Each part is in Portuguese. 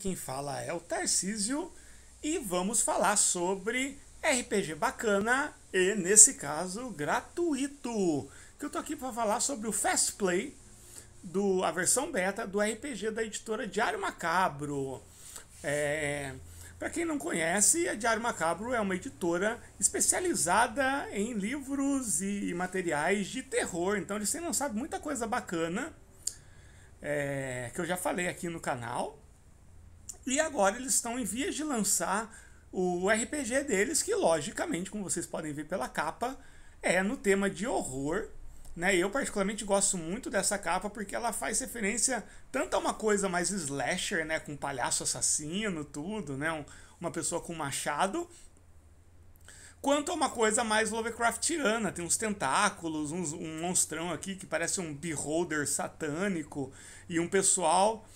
quem fala é o Tarcísio e vamos falar sobre RPG bacana e, nesse caso, gratuito. Que eu tô aqui para falar sobre o Fast Play, do, a versão beta do RPG da editora Diário Macabro. É, para quem não conhece, a Diário Macabro é uma editora especializada em livros e materiais de terror. Então eles têm lançado muita coisa bacana, é, que eu já falei aqui no canal. E agora eles estão em vias de lançar o RPG deles, que logicamente, como vocês podem ver pela capa, é no tema de horror. Né? Eu particularmente gosto muito dessa capa porque ela faz referência tanto a uma coisa mais slasher, né, com palhaço assassino, tudo, né, um, uma pessoa com machado, quanto a uma coisa mais Lovecraftiana. Tem uns tentáculos, uns, um monstrão aqui que parece um beholder satânico e um pessoal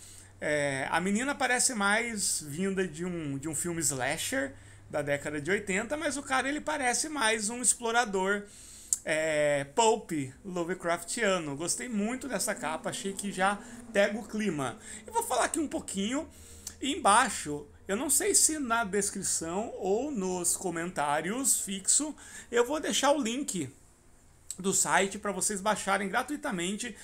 é, a menina parece mais vinda de um, de um filme slasher da década de 80, mas o cara ele parece mais um explorador é, pulp Lovecraftiano. Gostei muito dessa capa, achei que já pega o clima. vou falar aqui um pouquinho embaixo. Eu não sei se na descrição ou nos comentários fixo eu vou deixar o link do site para vocês baixarem gratuitamente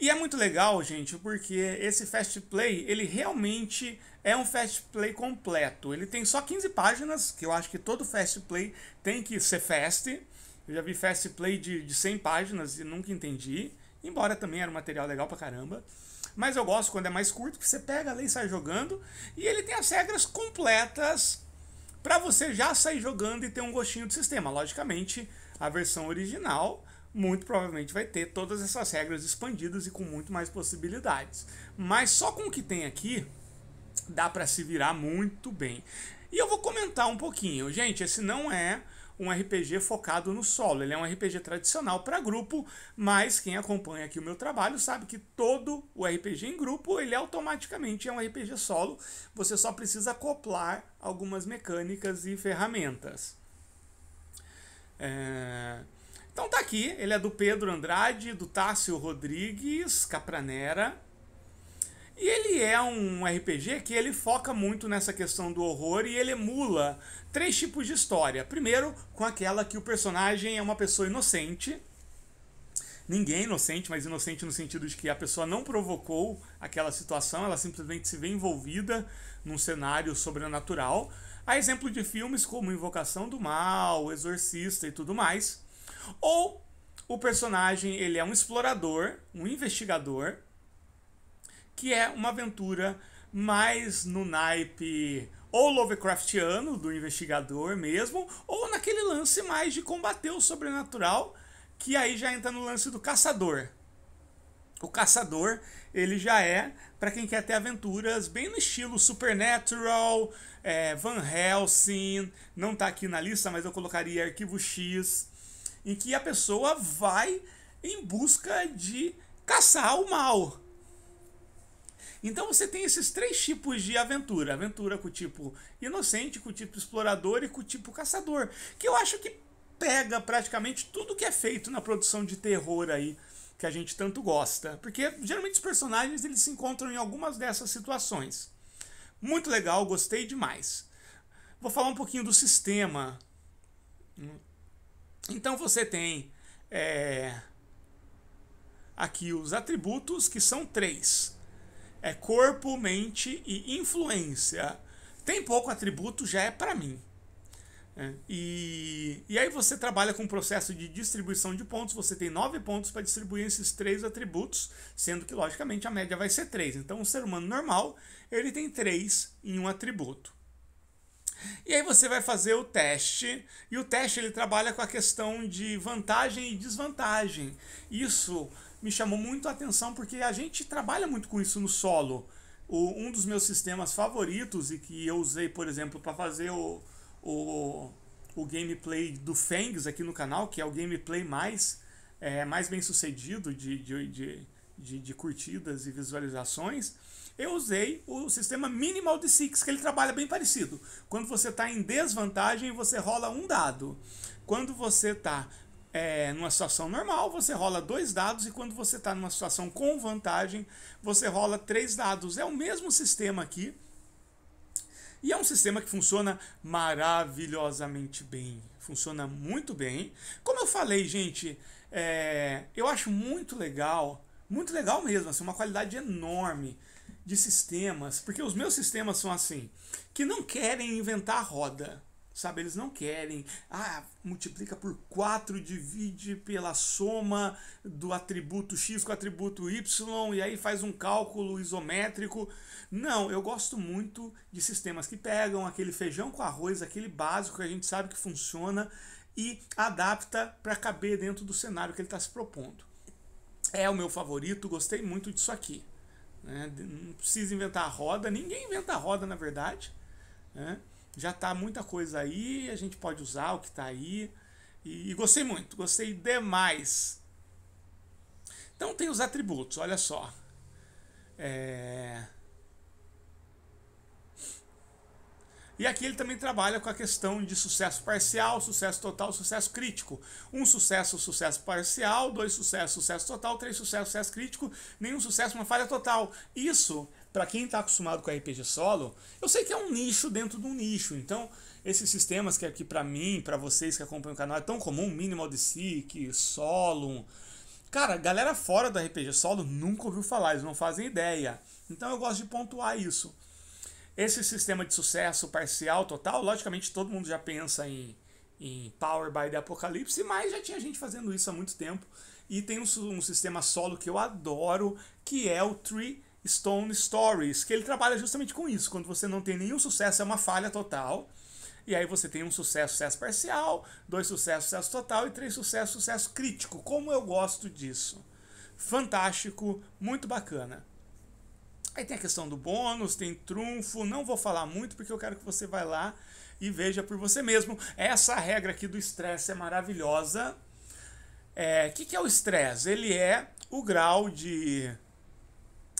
e é muito legal, gente, porque esse Fast Play, ele realmente é um Fast Play completo. Ele tem só 15 páginas, que eu acho que todo Fast Play tem que ser Fast. Eu já vi Fast Play de, de 100 páginas e nunca entendi. Embora também era um material legal pra caramba. Mas eu gosto quando é mais curto, que você pega ali e sai jogando. E ele tem as regras completas para você já sair jogando e ter um gostinho do sistema. Logicamente, a versão original muito provavelmente vai ter todas essas regras expandidas e com muito mais possibilidades. Mas só com o que tem aqui dá para se virar muito bem. E eu vou comentar um pouquinho. Gente, esse não é um RPG focado no solo. Ele é um RPG tradicional para grupo, mas quem acompanha aqui o meu trabalho sabe que todo o RPG em grupo, ele automaticamente é um RPG solo. Você só precisa acoplar algumas mecânicas e ferramentas. É... Então tá aqui, ele é do Pedro Andrade, do Tássio Rodrigues Capranera. E ele é um RPG que ele foca muito nessa questão do horror e ele emula três tipos de história. Primeiro, com aquela que o personagem é uma pessoa inocente. Ninguém é inocente, mas inocente no sentido de que a pessoa não provocou aquela situação, ela simplesmente se vê envolvida num cenário sobrenatural. A exemplo de filmes como Invocação do Mal, Exorcista e tudo mais. Ou o personagem ele é um explorador, um investigador, que é uma aventura mais no naipe ou Lovecraftiano, do investigador mesmo, ou naquele lance mais de combater o sobrenatural, que aí já entra no lance do caçador. O caçador, ele já é, para quem quer ter aventuras, bem no estilo Supernatural, é, Van Helsing, não tá aqui na lista, mas eu colocaria Arquivo X, em que a pessoa vai em busca de caçar o mal. Então você tem esses três tipos de aventura: aventura com o tipo inocente, com o tipo explorador e com o tipo caçador. Que eu acho que pega praticamente tudo que é feito na produção de terror aí que a gente tanto gosta, porque geralmente os personagens eles se encontram em algumas dessas situações. Muito legal, gostei demais. Vou falar um pouquinho do sistema então você tem é, aqui os atributos que são três: é corpo, mente e influência. Tem pouco atributo, já é para mim. É, e, e aí você trabalha com o processo de distribuição de pontos, você tem nove pontos para distribuir esses três atributos, sendo que logicamente a média vai ser três. Então um ser humano normal ele tem três em um atributo. E aí você vai fazer o teste, e o teste ele trabalha com a questão de vantagem e desvantagem. Isso me chamou muito a atenção porque a gente trabalha muito com isso no solo. O, um dos meus sistemas favoritos e que eu usei, por exemplo, para fazer o, o, o gameplay do Fangs aqui no canal, que é o gameplay mais, é, mais bem sucedido de, de, de de, de curtidas e visualizações, eu usei o sistema Minimal de Six, que ele trabalha bem parecido. Quando você está em desvantagem, você rola um dado. Quando você está é, numa situação normal, você rola dois dados, e quando você está numa situação com vantagem, você rola três dados. É o mesmo sistema aqui. E é um sistema que funciona maravilhosamente bem. Funciona muito bem. Como eu falei, gente, é, eu acho muito legal muito legal mesmo, assim, uma qualidade enorme de sistemas, porque os meus sistemas são assim, que não querem inventar roda. Sabe, eles não querem. Ah, multiplica por 4, divide pela soma do atributo x com o atributo y e aí faz um cálculo isométrico. Não, eu gosto muito de sistemas que pegam aquele feijão com arroz, aquele básico que a gente sabe que funciona e adapta para caber dentro do cenário que ele está se propondo é o meu favorito, gostei muito disso aqui. Né? Não precisa inventar a roda, ninguém inventa a roda na verdade. Né? Já está muita coisa aí, a gente pode usar o que está aí. E, e gostei muito, gostei demais. Então tem os atributos, olha só. É... E aqui ele também trabalha com a questão de sucesso parcial, sucesso total, sucesso crítico. Um sucesso, sucesso parcial, dois sucessos, sucesso total, três sucessos, sucesso crítico, nenhum sucesso, uma falha total. Isso, para quem está acostumado com RPG solo, eu sei que é um nicho dentro de um nicho. Então, esses sistemas que aqui para mim, para vocês que acompanham o canal é tão comum, Minimal de Seek, solo, Cara, galera fora do RPG solo nunca ouviu falar, eles não fazem ideia. Então eu gosto de pontuar isso. Esse sistema de sucesso parcial, total, logicamente todo mundo já pensa em, em Power by the Apocalypse, mas já tinha gente fazendo isso há muito tempo. E tem um, um sistema solo que eu adoro, que é o Three Stone Stories, que ele trabalha justamente com isso. Quando você não tem nenhum sucesso, é uma falha total. E aí você tem um sucesso, sucesso parcial, dois sucessos, sucesso total e três sucessos, sucesso crítico. Como eu gosto disso. Fantástico, muito bacana. Aí tem a questão do bônus, tem trunfo, não vou falar muito porque eu quero que você vá lá e veja por você mesmo. Essa regra aqui do estresse é maravilhosa. O é, que, que é o estresse? Ele é o grau de.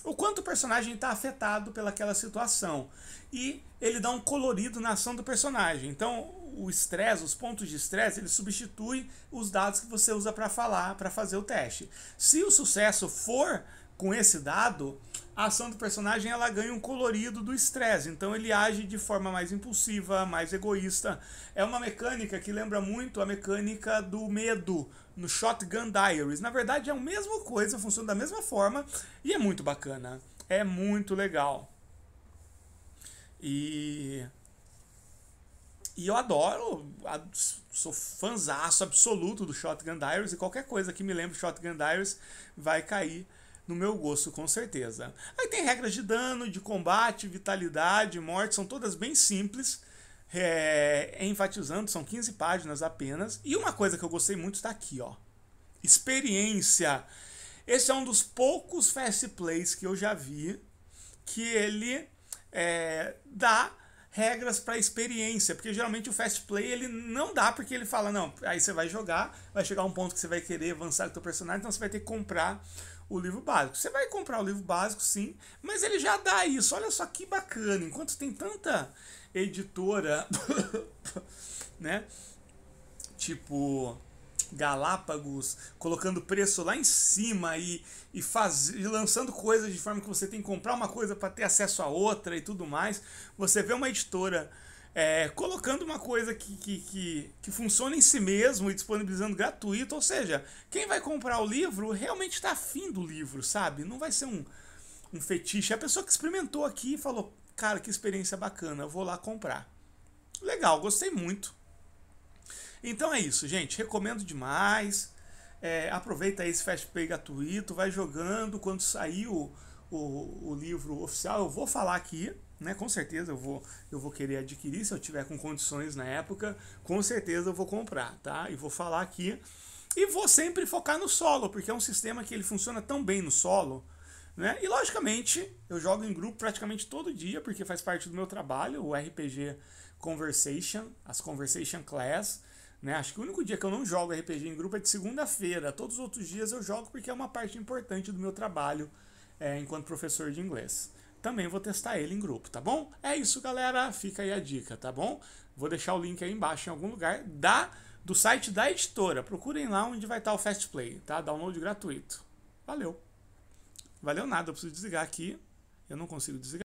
O quanto o personagem está afetado pelaquela situação. E ele dá um colorido na ação do personagem. Então, o estresse, os pontos de estresse, ele substitui os dados que você usa para falar, para fazer o teste. Se o sucesso for com esse dado, a ação do personagem ela ganha um colorido do estresse. Então ele age de forma mais impulsiva, mais egoísta. É uma mecânica que lembra muito a mecânica do medo no Shotgun Diaries. Na verdade é a mesma coisa, funciona da mesma forma e é muito bacana. É muito legal. E e eu adoro, sou fãzaço absoluto do Shotgun Diaries e qualquer coisa que me lembre Shotgun Diaries vai cair no meu gosto, com certeza. Aí tem regras de dano, de combate, vitalidade, morte, são todas bem simples. É, é enfatizando, são 15 páginas apenas. E uma coisa que eu gostei muito está aqui, ó. Experiência. Esse é um dos poucos fast plays que eu já vi que ele é, dá regras para experiência, porque geralmente o fast play ele não dá porque ele fala não, aí você vai jogar, vai chegar um ponto que você vai querer avançar com o seu personagem, então você vai ter que comprar o livro básico. Você vai comprar o livro básico, sim, mas ele já dá isso. Olha só que bacana. Enquanto tem tanta editora, né? Tipo Galápagos, colocando preço lá em cima e, e, faz, e lançando coisas de forma que você tem que comprar uma coisa para ter acesso a outra e tudo mais. Você vê uma editora é, colocando uma coisa que, que, que, que, funciona em si mesmo e disponibilizando gratuito. Ou seja, quem vai comprar o livro realmente está afim do livro, sabe? Não vai ser um, um fetiche. É a pessoa que experimentou aqui e falou: Cara, que experiência bacana, eu vou lá comprar. Legal, gostei muito. Então é isso, gente. Recomendo demais. É, aproveita esse Fastpay gratuito, vai jogando. Quando sair o, o, o livro oficial, eu vou falar aqui né? Com certeza eu vou, eu vou querer adquirir se eu tiver com condições na época, com certeza eu vou comprar, tá? E vou falar aqui e vou sempre focar no solo, porque é um sistema que ele funciona tão bem no solo, né? E logicamente, eu jogo em grupo praticamente todo dia, porque faz parte do meu trabalho, o RPG Conversation, as Conversation Class, né? Acho que o único dia que eu não jogo RPG em grupo é de segunda-feira. Todos os outros dias eu jogo porque é uma parte importante do meu trabalho é, enquanto professor de inglês também vou testar ele em grupo, tá bom? É isso, galera. Fica aí a dica, tá bom? Vou deixar o link aí embaixo em algum lugar da do site da editora. Procurem lá onde vai estar o Fast Play, tá? Download gratuito. Valeu. Valeu nada, eu preciso desligar aqui. Eu não consigo desligar.